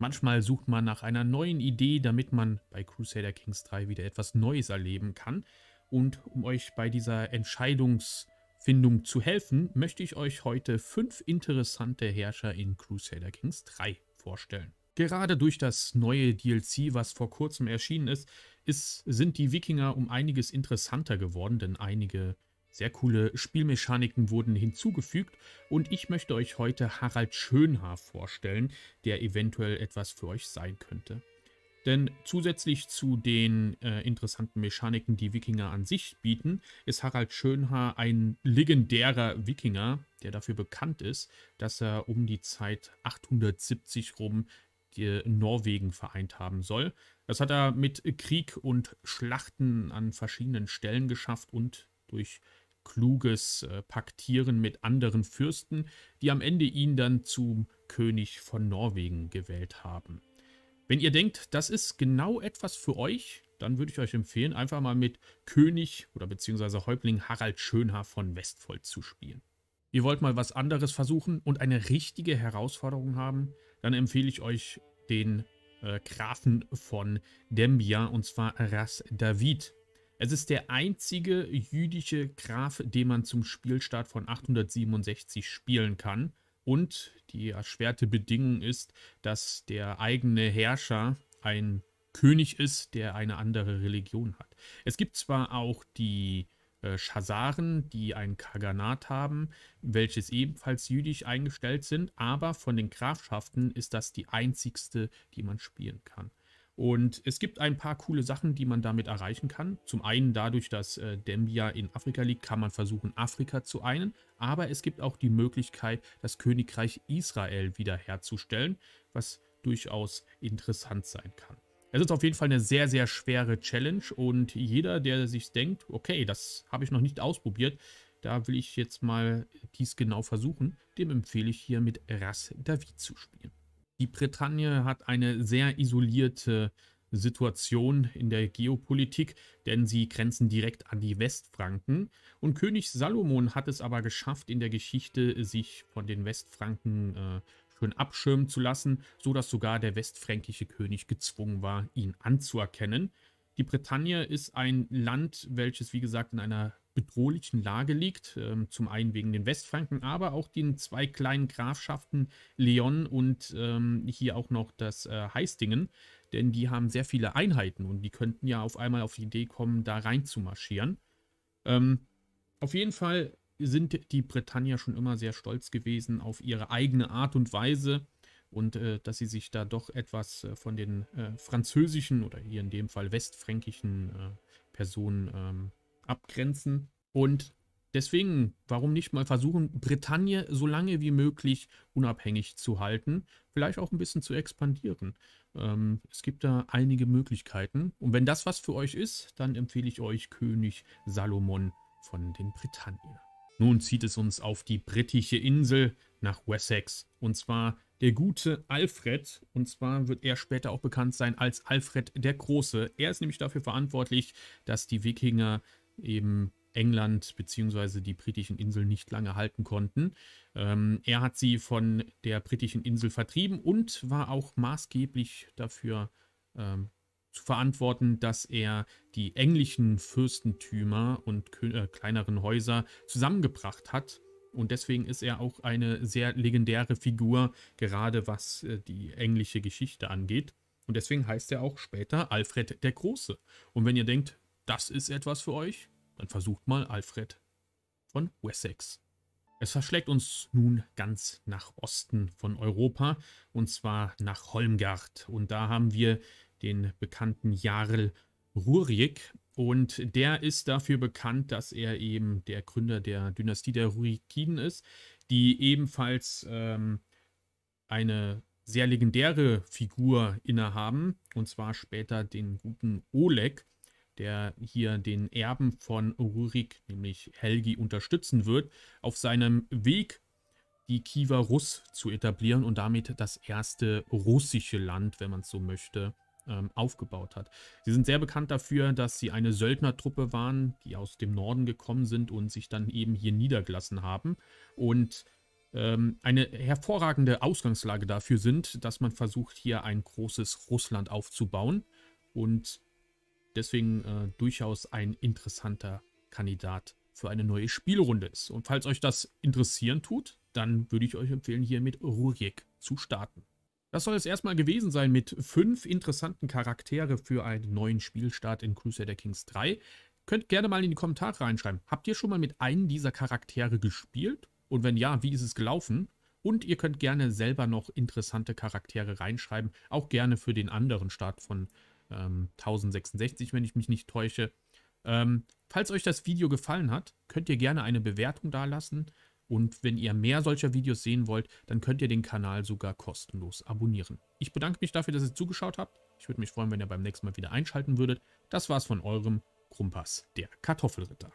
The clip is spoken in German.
Manchmal sucht man nach einer neuen Idee, damit man bei Crusader Kings 3 wieder etwas Neues erleben kann. Und um euch bei dieser Entscheidungsfindung zu helfen, möchte ich euch heute fünf interessante Herrscher in Crusader Kings 3 vorstellen. Gerade durch das neue DLC, was vor kurzem erschienen ist, ist sind die Wikinger um einiges interessanter geworden, denn einige sehr coole Spielmechaniken wurden hinzugefügt und ich möchte euch heute Harald Schönhaar vorstellen, der eventuell etwas für euch sein könnte. Denn zusätzlich zu den äh, interessanten Mechaniken, die Wikinger an sich bieten, ist Harald Schönhaar ein legendärer Wikinger, der dafür bekannt ist, dass er um die Zeit 870 rum die äh, Norwegen vereint haben soll. Das hat er mit Krieg und Schlachten an verschiedenen Stellen geschafft und durch kluges äh, Paktieren mit anderen Fürsten, die am Ende ihn dann zum König von Norwegen gewählt haben. Wenn ihr denkt, das ist genau etwas für euch, dann würde ich euch empfehlen, einfach mal mit König oder beziehungsweise Häuptling Harald Schönhaar von Westfold zu spielen. Ihr wollt mal was anderes versuchen und eine richtige Herausforderung haben, dann empfehle ich euch den äh, Grafen von Dembia und zwar Ras David. Es ist der einzige jüdische Graf, den man zum Spielstart von 867 spielen kann. Und die erschwerte Bedingung ist, dass der eigene Herrscher ein König ist, der eine andere Religion hat. Es gibt zwar auch die äh, Schazaren, die ein Kaganat haben, welches ebenfalls jüdisch eingestellt sind, aber von den Grafschaften ist das die einzigste, die man spielen kann. Und es gibt ein paar coole Sachen, die man damit erreichen kann. Zum einen dadurch, dass äh, Dembia in Afrika liegt, kann man versuchen, Afrika zu einen. Aber es gibt auch die Möglichkeit, das Königreich Israel wiederherzustellen, was durchaus interessant sein kann. Es ist auf jeden Fall eine sehr, sehr schwere Challenge und jeder, der sich denkt, okay, das habe ich noch nicht ausprobiert, da will ich jetzt mal dies genau versuchen, dem empfehle ich hier mit Ras David zu spielen. Die Bretagne hat eine sehr isolierte Situation in der Geopolitik, denn sie grenzen direkt an die Westfranken. Und König Salomon hat es aber geschafft, in der Geschichte sich von den Westfranken äh, schön abschirmen zu lassen, sodass sogar der westfränkische König gezwungen war, ihn anzuerkennen. Die Bretagne ist ein Land, welches wie gesagt in einer bedrohlichen Lage liegt. Ähm, zum einen wegen den Westfranken, aber auch den zwei kleinen Grafschaften Leon und ähm, hier auch noch das äh, Heistingen. Denn die haben sehr viele Einheiten und die könnten ja auf einmal auf die Idee kommen, da rein zu marschieren. Ähm, auf jeden Fall sind die Britannier schon immer sehr stolz gewesen auf ihre eigene Art und Weise und äh, dass sie sich da doch etwas äh, von den äh, französischen oder hier in dem Fall westfränkischen äh, Personen ähm, abgrenzen. Und deswegen, warum nicht mal versuchen, Britannien so lange wie möglich unabhängig zu halten, vielleicht auch ein bisschen zu expandieren. Ähm, es gibt da einige Möglichkeiten. Und wenn das was für euch ist, dann empfehle ich euch König Salomon von den Britannien. Nun zieht es uns auf die britische Insel nach Wessex. Und zwar der gute Alfred. Und zwar wird er später auch bekannt sein als Alfred der Große. Er ist nämlich dafür verantwortlich, dass die Wikinger eben England bzw. die britischen Inseln nicht lange halten konnten. Ähm, er hat sie von der britischen Insel vertrieben und war auch maßgeblich dafür ähm, zu verantworten, dass er die englischen Fürstentümer und äh, kleineren Häuser zusammengebracht hat. Und deswegen ist er auch eine sehr legendäre Figur, gerade was äh, die englische Geschichte angeht. Und deswegen heißt er auch später Alfred der Große. Und wenn ihr denkt, das ist etwas für euch, dann versucht mal Alfred von Wessex. Es verschlägt uns nun ganz nach Osten von Europa, und zwar nach Holmgard. Und da haben wir den bekannten Jarl Rurik. Und der ist dafür bekannt, dass er eben der Gründer der Dynastie der Rurikiden ist, die ebenfalls ähm, eine sehr legendäre Figur innehaben, und zwar später den guten Oleg der hier den Erben von Rurik, nämlich Helgi, unterstützen wird, auf seinem Weg die Kiewer Rus zu etablieren und damit das erste russische Land, wenn man es so möchte, ähm, aufgebaut hat. Sie sind sehr bekannt dafür, dass sie eine Söldnertruppe waren, die aus dem Norden gekommen sind und sich dann eben hier niedergelassen haben. Und ähm, eine hervorragende Ausgangslage dafür sind, dass man versucht, hier ein großes Russland aufzubauen. Und deswegen äh, durchaus ein interessanter Kandidat für eine neue Spielrunde ist. Und falls euch das interessieren tut, dann würde ich euch empfehlen, hier mit Rurjek zu starten. Das soll es erstmal gewesen sein mit fünf interessanten Charaktere für einen neuen Spielstart in Crusader Kings 3. Könnt gerne mal in die Kommentare reinschreiben. Habt ihr schon mal mit einem dieser Charaktere gespielt? Und wenn ja, wie ist es gelaufen? Und ihr könnt gerne selber noch interessante Charaktere reinschreiben, auch gerne für den anderen Start von ähm, 1066, wenn ich mich nicht täusche. Ähm, falls euch das Video gefallen hat, könnt ihr gerne eine Bewertung dalassen. Und wenn ihr mehr solcher Videos sehen wollt, dann könnt ihr den Kanal sogar kostenlos abonnieren. Ich bedanke mich dafür, dass ihr zugeschaut habt. Ich würde mich freuen, wenn ihr beim nächsten Mal wieder einschalten würdet. Das war's von eurem Krumpas, der Kartoffelritter.